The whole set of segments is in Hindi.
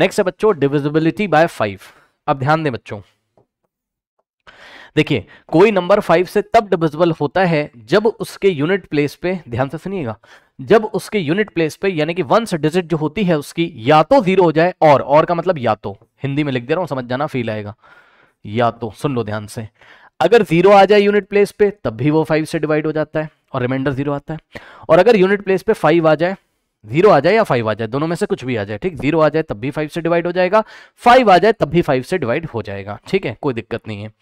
नेक्स्ट है बच्चों डिविजिबिलिटी बाय फाइव अब ध्यान दें बच्चों देखिए कोई नंबर फाइव से तब डिविजिबल होता है जब उसके यूनिट प्लेस पे ध्यान से सुनिएगा जब उसके यूनिट प्लेस पे यानी कि वंस डिजिट जो होती है उसकी या तो जीरो हो जाए और और का मतलब या तो हिंदी में लिख दे रहा हूं समझ जाना फील आएगा या तो सुन लो ध्यान से अगर जीरो आ जाए यूनिट प्लेस पे तब भी वो फाइव से डिवाइड हो जाता है और रिमाइंडर जीरो आता है और अगर यूनिट प्लेस पे फाइव आ जाए जीरो आ जाए या फाइव आ जाए दोनों में से कुछ भी आ जाए ठीक जीरो आ जाए तब भी फाइव से डिवाइड हो जाएगा फाइव आ जाए तब भी फाइव से डिवाइड हो जाएगा ठीक है कोई दिक्कत नहीं है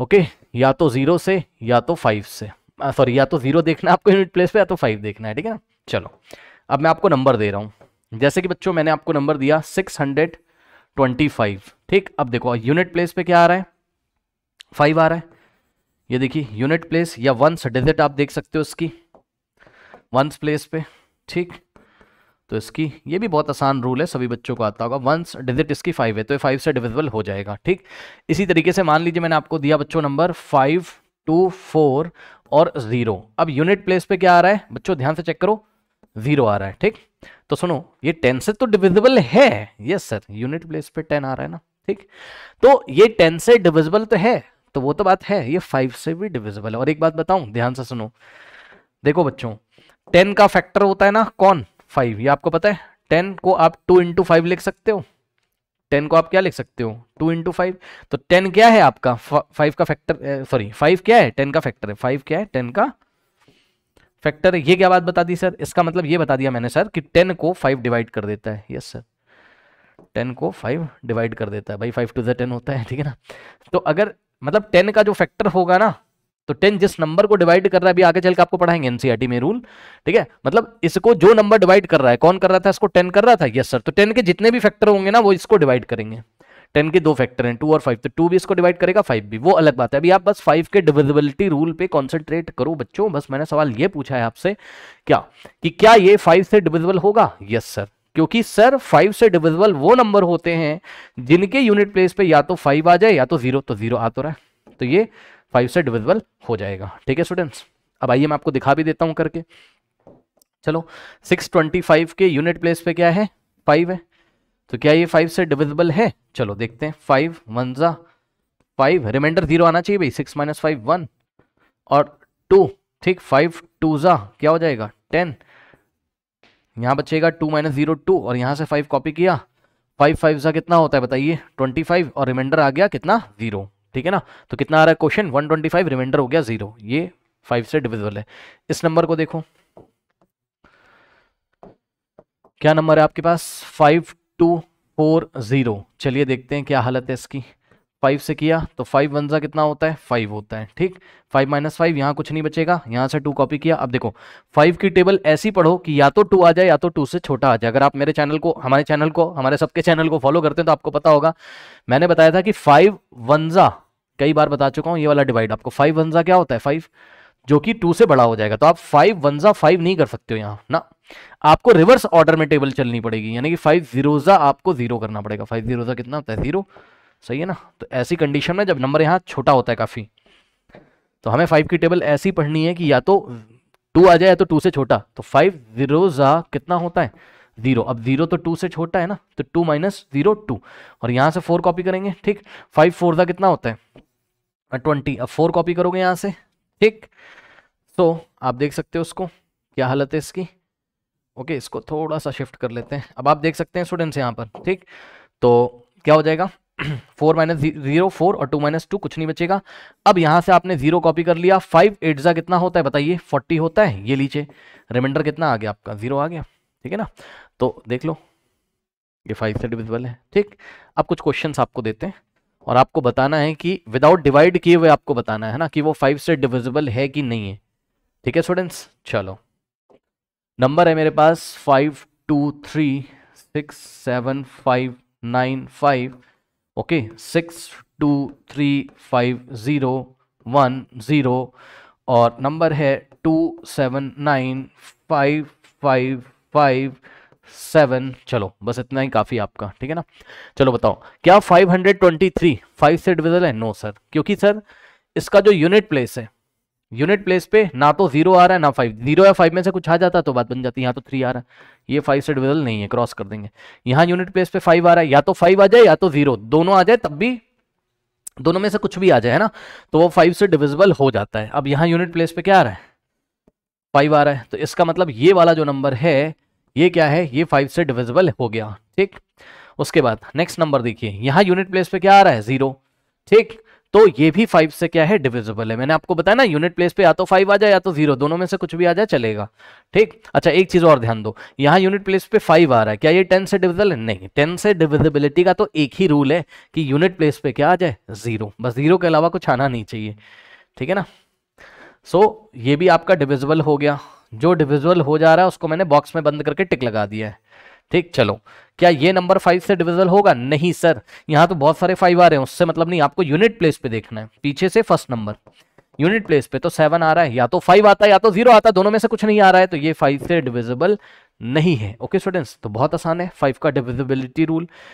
ओके या तो जीरो से या तो फाइव से सॉरी या तो जीरो देखना आपको यूनिट प्लेस पे या तो फाइव देखना है ठीक है ना चलो अब मैं आपको नंबर दे रहा हूं जैसे कि बच्चों मैंने आपको नंबर दिया सिक्स हंड्रेड ट्वेंटी फाइव ठीक अब देखो यूनिट प्लेस पे क्या आ रहा है फाइव आ रहा है ये देखिए यूनिट प्लेस या वंस डिजिट आप देख सकते हो उसकी वंस प्लेस पे ठीक तो इसकी ये भी बहुत आसान रूल है सभी बच्चों को आता होगा वंस डिजिट इसकी फाइव है तो ये फाइव से डिविजिबल हो जाएगा ठीक इसी तरीके से मान लीजिए मैंने आपको दिया बच्चों नंबर फाइव टू फोर और ज़ीरो अब यूनिट प्लेस पे क्या आ रहा है बच्चों ध्यान से चेक करो ज़ीरो आ रहा है ठीक तो सुनो ये टेन से तो डिविजिबल है यस सर यूनिट प्लेस पे टेन आ रहा है ना ठीक तो ये टेन से डिविजिबल तो है तो वो तो बात है ये फाइव से भी डिविजिबल है और एक बात बताऊं ध्यान से सुनो देखो बच्चों टेन का फैक्टर होता है ना कौन फाइव ये आपको पता है टेन को आप टू इंटू फाइव लिख सकते हो टेन को आप क्या लिख सकते हो टू इंटू फाइव तो टेन क्या है आपका फाइव का फैक्टर सॉरी फाइव क्या है टेन का फैक्टर है फाइव क्या है टेन का फैक्टर ये क्या बात बता दी सर इसका मतलब ये बता दिया मैंने सर कि टेन को फाइव डिवाइड कर देता है यस सर टेन को फाइव डिवाइड कर देता है भाई फाइव टू ज टेन होता है ठीक है ना तो अगर मतलब टेन का जो फैक्टर होगा ना तो टेन जिस नंबर को डिवाइड कर रहा है अभी आगे चल के आपको पढ़ाएंगे एनसीआरटी e में रूल ठीक है मतलब इसको जो नंबर डिवाइड कर रहा है कौन कर रहा था इसको टेन कर रहा था यस सर तो टेन के जितने भी फैक्टर होंगे ना वो इसको डिवाइड करेंगे टेन के दो फैक्टर हैं टू और फाइव तो टू भी इसको डिवाइड करेगा फाइव भी वो अलग बात है अभी आप बस फाइव के डिविजिबिलिटी रूल पे कॉन्सेंट्रेट करो बच्चों बस मैंने सवाल ये पूछा है आपसे क्या कि क्या ये फाइव से डिविजिबल होगा यस सर क्योंकि सर फाइव से डिविजिबल वो नंबर होते हैं जिनके यूनिट प्लेस पे या तो फाइव आ जाए या तो जीरो तो जीरो आ तो रहा है तो ये फाइव से डिविजिबल हो जाएगा ठीक है स्टूडेंट्स अब आइए मैं आपको दिखा भी देता हूं करके चलो सिक्स ट्वेंटी फाइव के यूनिट प्लेस पे क्या है फाइव है तो क्या ये फाइव से डिविजिबल है चलो देखते हैं फाइव वन ज़ा फाइव रिमाइंडर जीरो आना चाहिए भाई सिक्स माइनस फाइव वन और टू ठीक फाइव टू ज़ा क्या हो जाएगा टेन यहां बचेगा टू माइनस जीरो टू और यहाँ से फाइव कॉपी किया फाइव फाइव ज़ा कितना होता है बताइए ट्वेंटी फाइव और रिमाइंडर आ गया कितना जीरो ठीक है ना तो कितना आ रहा है क्वेश्चन 125 रिमाइंडर हो गया जीरो ये फाइव से डिविजिबल है इस नंबर को देखो क्या नंबर है आपके पास फाइव टू फोर जीरो चलिए देखते हैं क्या हालत है इसकी फाइव से किया तो फाइव वन ज़ा कितना होता है फाइव होता है ठीक फाइव माइनस फाइव यहाँ कुछ नहीं बचेगा यहाँ से टू कॉपी किया अब देखो फाइव की टेबल ऐसी पढ़ो कि या तो टू आ जाए या तो टू से छोटा आ जाए अगर आप मेरे चैनल को हमारे चैनल को हमारे सबके चैनल को फॉलो करते हैं तो आपको पता होगा मैंने बताया था कि फाइव वन ज़ा कई बार बता चुका हूँ ये वाला डिवाइड आपको फाइव वनजा क्या होता है फाइव जो कि टू से बड़ा हो जाएगा तो आप फाइव वनजा फाइव नहीं कर सकते हो यहाँ ना आपको रिवर्स ऑर्डर में टेबल चलनी पड़ेगी यानी कि फाइव जीरोजा आपको जीरो करना पड़ेगा फाइव जीरोजा कितना होता है जीरो सही है ना तो ऐसी कंडीशन में जब नंबर यहाँ छोटा होता है काफ़ी तो हमें फाइव की टेबल ऐसी पढ़नी है कि या तो टू आ जाए या तो टू से छोटा तो फाइव जीरोजा कितना होता है जीरो अब जीरो तो टू से छोटा है ना तो टू माइनस जीरो टू और यहाँ से फोर कॉपी करेंगे ठीक फाइव फोर ज़ा कितना होता है ट्वेंटी अब फोर कॉपी करोगे यहाँ से ठीक सो तो so, आप देख सकते हो उसको क्या हालत है इसकी ओके okay, इसको थोड़ा सा शिफ्ट कर लेते हैं अब आप देख सकते हैं स्टूडेंट्स यहाँ पर ठीक तो क्या हो जाएगा फोर माइनस जीरो फोर और टू माइनस टू कुछ नहीं बचेगा अब यहाँ से आपने जीरो कॉपी कर लिया फाइव एट जा कितना होता है बताइए फोर्टी होता है ये लीजिए रिमाइंडर कितना आ गया आपका जीरो आ गया ठीक है ना तो देख लो ये फाइव से डिविजिबल है ठीक अब कुछ क्वेश्चन आपको देते हैं और आपको बताना है कि विदाउट डिवाइड किए हुए आपको बताना है ना कि वो फाइव से डिविजिबल है कि नहीं है ठीक है स्टूडेंट्स चलो नंबर है मेरे पास five two three six seven five nine five okay six two three five zero one zero और नंबर है two seven nine five five five seven चलो बस इतना ही काफ़ी आपका ठीक है ना चलो बताओ क्या five hundred twenty three five से डिविजल है नो सर क्योंकि सर इसका जो यूनिट प्लेस है यूनिट प्लेस पे ना तो जीरो आ रहा है ना फाइव जीरो या फाइव में से कुछ आ जाता तो बात बन जाती है यहाँ तो थ्री आ रहा है ये फाइव से डिविजल नहीं है क्रॉस कर देंगे यहाँ यूनिट प्लेस पे फाइव आ रहा है या तो फाइव आ जाए या तो जीरो दोनों आ जाए तब भी दोनों में से कुछ भी आ जाए है ना तो वो फाइव से डिविजिबल हो जाता है अब यहाँ यूनिट प्लेस पे क्या आ रहा है फाइव आ रहा है तो इसका मतलब ये वाला जो नंबर है ये क्या है ये फाइव से डिविजिबल हो गया ठीक उसके बाद नेक्स्ट नंबर देखिए यहाँ यूनिट प्लेस पे क्या आ रहा है जीरो ठीक तो ये भी फाइव से क्या है डिविजिबल है मैंने आपको बताया ना यूनिट प्लेस पे या तो फाइव आ जाए या तो जीरो दोनों में से कुछ भी आ जाए चलेगा ठीक अच्छा एक चीज और ध्यान दो यहाँ यूनिट प्लेस पे फाइव आ रहा है क्या ये टेन से डिविजल है नहीं टेन से डिविजिबिलिटी का तो एक ही रूल है कि यूनिट प्लेस पे क्या आ जाए जीरो बस जीरो के अलावा कुछ आना नहीं चाहिए ठीक है ना सो so, ये भी आपका डिविजिबल हो गया जो डिविजल हो जा रहा है उसको मैंने बॉक्स में बंद करके टिक लगा दिया है ठीक चलो क्या ये नंबर फाइव से डिविजल होगा नहीं सर यहाँ तो बहुत सारे फाइव आ रहे हैं उससे मतलब नहीं आपको यूनिट प्लेस पे देखना है पीछे से फर्स्ट नंबर यूनिट प्लेस पे तो सेवन आ रहा है या तो फाइव आता है या तो जीरो आता है दोनों में से कुछ नहीं आ रहा है तो ये फाइव से डिविजिबल नहीं है ओके okay, स्टूडेंट्स तो बहुत आसान है फाइव का डिविजिबिलिटी रूल